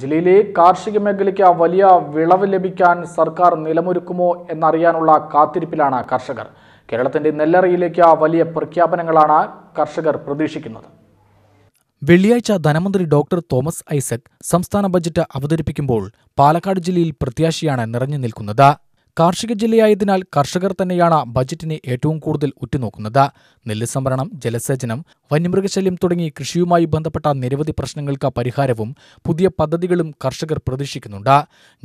ജില്ലയിലെ കാർഷിക മേഖലയ്ക്ക് വലിയ വിളവ് ലഭിക്കാൻ സർക്കാർ നിലമൊരുക്കുമോ എന്നറിയാനുള്ള കാത്തിരിപ്പിലാണ് കർഷകർ കേരളത്തിന്റെ നെല്ലറയിലേക്ക് വലിയ പ്രഖ്യാപനങ്ങളാണ് കർഷകർ പ്രതീക്ഷിക്കുന്നത് വെള്ളിയാഴ്ച ധനമന്ത്രി ഡോക്ടർ തോമസ് ഐസക് സംസ്ഥാന ബജറ്റ് അവതരിപ്പിക്കുമ്പോൾ പാലക്കാട് ജില്ലയിൽ പ്രത്യാശയാണ് നിറഞ്ഞു നിൽക്കുന്നത് കാർഷിക ജില്ലയായതിനാൽ കർഷകർ തന്നെയാണ് ബജറ്റിനെ ഏറ്റവും കൂടുതൽ ഉറ്റുനോക്കുന്നത് നെല്ല് സംഭരണം ജലസേചനം വന്യമൃഗശല്യം തുടങ്ങി കൃഷിയുമായി ബന്ധപ്പെട്ട നിരവധി പ്രശ്നങ്ങൾക്ക് പരിഹാരവും പുതിയ പദ്ധതികളും കർഷകർ പ്രതീക്ഷിക്കുന്നുണ്ട്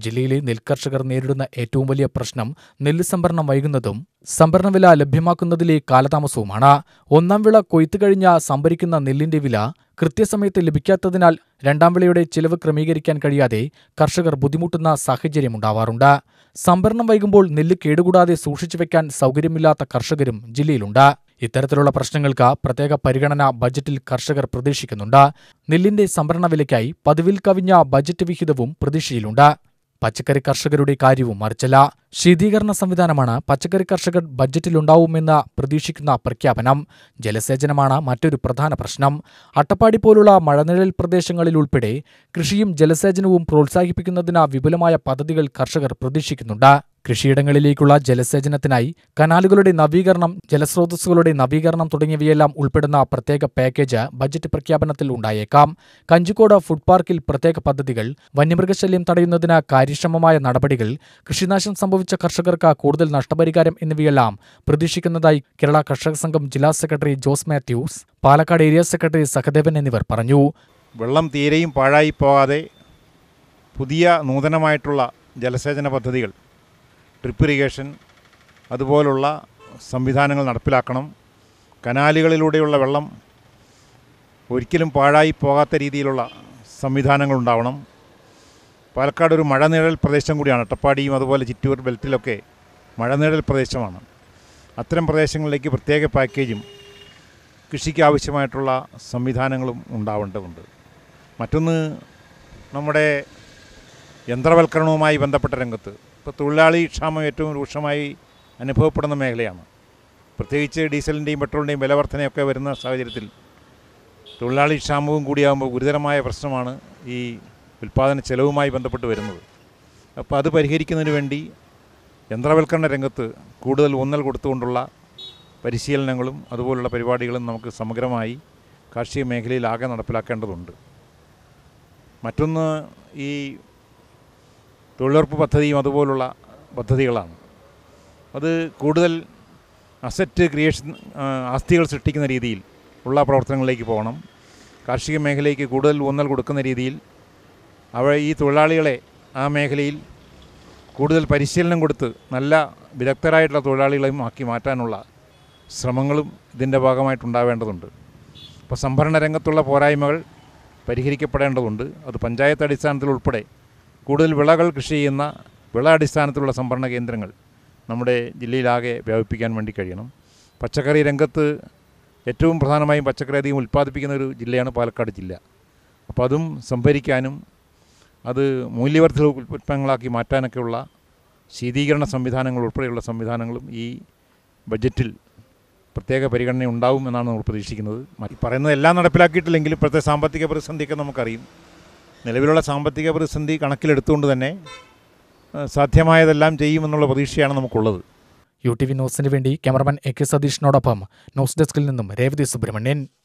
ജില്ലയിലെ നെൽകർഷകർ നേരിടുന്ന ഏറ്റവും വലിയ പ്രശ്നം നെല്ല് സംഭരണം വൈകുന്നതും വില ലഭ്യമാക്കുന്നതിലെ കാലതാമസവുമാണ് ഒന്നാം വിള കൊയ്ത്തു കഴിഞ്ഞ സംഭരിക്കുന്ന നെല്ലിന്റെ വില കൃത്യസമയത്ത് ലഭിക്കാത്തതിനാൽ രണ്ടാം വിളയുടെ ചിലവ് ക്രമീകരിക്കാൻ കഴിയാതെ കർഷകർ ബുദ്ധിമുട്ടുന്ന സാഹചര്യമുണ്ടാവാറുണ്ട് സംഭരണം വൈകുമ്പോൾ നെല്ല് കേടുകൂടാതെ സൂക്ഷിച്ചു വെക്കാൻ സൗകര്യമില്ലാത്ത കർഷകരും ജില്ലയിലുണ്ട് ഇത്തരത്തിലുള്ള പ്രശ്നങ്ങൾക്ക് പ്രത്യേക പരിഗണന ബജറ്റിൽ കർഷകർ പ്രതീക്ഷിക്കുന്നുണ്ട് നെല്ലിന്റെ സംഭരണ വിലയ്ക്കായി പതിവിൽ കവിഞ്ഞ ബജറ്റ് വിഹിതവും പ്രതീക്ഷയിലുണ്ട് പച്ചക്കറി കർഷകരുടെ കാര്യവും മറിച്ചല്ല ശീതീകരണ സംവിധാനമാണ് പച്ചക്കറി കർഷകർ ബജറ്റിലുണ്ടാവുമെന്ന് പ്രതീക്ഷിക്കുന്ന പ്രഖ്യാപനം ജലസേചനമാണ് മറ്റൊരു പ്രധാന പ്രശ്നം അട്ടപ്പാടി പോലുള്ള മഴനിഴൽ പ്രദേശങ്ങളിൽ ഉൾപ്പെടെ കൃഷിയും ജലസേചനവും പ്രോത്സാഹിപ്പിക്കുന്നതിന് വിപുലമായ പദ്ധതികൾ കർഷകർ പ്രതീക്ഷിക്കുന്നുണ്ട് കൃഷിയിടങ്ങളിലേക്കുള്ള ജലസേചനത്തിനായി കനാലുകളുടെ നവീകരണം ജലസ്രോതസ്സുകളുടെ നവീകരണം തുടങ്ങിയവയെല്ലാം ഉൾപ്പെടുന്ന പ്രത്യേക പാക്കേജ് ബജറ്റ് പ്രഖ്യാപനത്തിൽ ഉണ്ടായേക്കാം കഞ്ചിക്കോട് ഫുഡ് പാർക്കിൽ പ്രത്യേക പദ്ധതികൾ വന്യമൃഗശല്യം തടയുന്നതിന് കാര്യക്ഷമമായ നടപടികൾ കൃഷിനാശം സംഭവിച്ച കർഷകർക്ക് കൂടുതൽ നഷ്ടപരിഹാരം എന്നിവയെല്ലാം പ്രതീക്ഷിക്കുന്നതായി കേരള കർഷക സംഘം ജില്ലാ secretary Jose Mathews Palakkad area secretary Sahadevan എന്നിവർ പറഞ്ഞു വെള്ളം തീരെയും പാഴായി പോകാതെ പുതിയ നൂതനമായിട്ടുള്ള ജലസേചന പദ്ധതികൾ ഡ്രിപ്പ് ഇറിഗേഷൻ അതുപോലുള്ള സംവിധാനങ്ങൾ നടപ്പിലാക്കണം കനാലുകളിലൂടെയുള്ള വെള്ളം ഒരിക്കലും പാഴായി പോകാത്ത രീതിയിലുള്ള സംവിധാനങ്ങൾ ഉണ്ടാവണം പാലക്കാട് ഒരു മഴനിഴൽ പ്രദേശം കൂടിയാണ് അട്ടപ്പാടിയും അതുപോലെ ചിറ്റൂർ ബെൽറ്റിലൊക്കെ മഴനിഴൽ പ്രദേശമാണ് അത്തരം പ്രദേശങ്ങളിലേക്ക് പ്രത്യേക പാക്കേജും കൃഷിക്ക് ആവശ്യമായിട്ടുള്ള സംവിധാനങ്ങളും ഉണ്ടാവേണ്ടതുണ്ട് മറ്റൊന്ന് നമ്മുടെ യന്ത്രവൽക്കരണവുമായി ബന്ധപ്പെട്ട രംഗത്ത് ഇപ്പോൾ തൊഴിലാളി ക്ഷാമം ഏറ്റവും രൂക്ഷമായി അനുഭവപ്പെടുന്ന മേഖലയാണ് പ്രത്യേകിച്ച് ഡീസലിൻ്റെയും പെട്രോളിൻ്റെയും വിലവർധനയൊക്കെ വരുന്ന സാഹചര്യത്തിൽ തൊഴിലാളി ക്ഷാമവും കൂടിയാകുമ്പോൾ ഗുരുതരമായ പ്രശ്നമാണ് ഈ ഉൽപ്പാദന ചെലവുമായി ബന്ധപ്പെട്ട് വരുന്നത് അപ്പോൾ അത് പരിഹരിക്കുന്നതിന് വേണ്ടി യന്ത്രവൽക്കരണ രംഗത്ത് കൂടുതൽ ഊന്നൽ കൊടുത്തുകൊണ്ടുള്ള പരിശീലനങ്ങളും അതുപോലുള്ള പരിപാടികളും നമുക്ക് സമഗ്രമായി കാർഷിക മേഖലയിലാകെ നടപ്പിലാക്കേണ്ടതുണ്ട് മറ്റൊന്ന് ഈ തൊഴിലുറപ്പ് പദ്ധതിയും അതുപോലുള്ള പദ്ധതികളാണ് അത് കൂടുതൽ അസറ്റ് ക്രിയേഷൻ ആസ്തികൾ സൃഷ്ടിക്കുന്ന രീതിയിൽ ഉള്ള പ്രവർത്തനങ്ങളിലേക്ക് പോകണം കാർഷിക മേഖലയ്ക്ക് കൂടുതൽ ഊന്നൽ കൊടുക്കുന്ന രീതിയിൽ അവ ഈ തൊഴിലാളികളെ ആ മേഖലയിൽ കൂടുതൽ പരിശീലനം കൊടുത്ത് നല്ല വിദഗ്ധരായിട്ടുള്ള തൊഴിലാളികളെയും ആക്കി മാറ്റാനുള്ള ശ്രമങ്ങളും ഇതിൻ്റെ ഭാഗമായിട്ടുണ്ടാവേണ്ടതുണ്ട് അപ്പോൾ സംഭരണ രംഗത്തുള്ള പോരായ്മകൾ പരിഹരിക്കപ്പെടേണ്ടതുണ്ട് അത് പഞ്ചായത്ത് അടിസ്ഥാനത്തിൽ ഉൾപ്പെടെ കൂടുതൽ വിളകൾ കൃഷി ചെയ്യുന്ന വിള അടിസ്ഥാനത്തിലുള്ള സംഭരണ കേന്ദ്രങ്ങൾ നമ്മുടെ ജില്ലയിലാകെ വ്യാപിപ്പിക്കാൻ വേണ്ടി കഴിയണം പച്ചക്കറി രംഗത്ത് ഏറ്റവും പ്രധാനമായും പച്ചക്കറി അധികം ഉൽപ്പാദിപ്പിക്കുന്ന ഒരു ജില്ലയാണ് പാലക്കാട് ജില്ല അപ്പോൾ അതും സംഭരിക്കാനും അത് മൂല്യവർദ്ധിത ഉൽപ്പന്നങ്ങളാക്കി മാറ്റാനൊക്കെയുള്ള ശീതീകരണ സംവിധാനങ്ങൾ ഉൾപ്പെടെയുള്ള സംവിധാനങ്ങളും ഈ ബജറ്റിൽ പ്രത്യേക പരിഗണന ഉണ്ടാവും എന്നാണ് നമ്മൾ പ്രതീക്ഷിക്കുന്നത് പറയുന്നത് എല്ലാം നടപ്പിലാക്കിയിട്ടില്ലെങ്കിൽ ഇപ്പോഴത്തെ സാമ്പത്തിക പ്രതിസന്ധിയൊക്കെ നമുക്കറിയും നിലവിലുള്ള സാമ്പത്തിക പ്രതിസന്ധി കണക്കിലെടുത്തുകൊണ്ട് തന്നെ സാധ്യമായതെല്ലാം ചെയ്യുമെന്നുള്ള പ്രതീക്ഷയാണ് നമുക്കുള്ളത് യു ടി വി ന്യൂസിന് വേണ്ടി ക്യാമറമാൻ എ കെ സതീഷിനോടൊപ്പം ന്യൂസ് ഡെസ്കിൽ നിന്നും രേവതി സുബ്രഹ്മണ്യൻ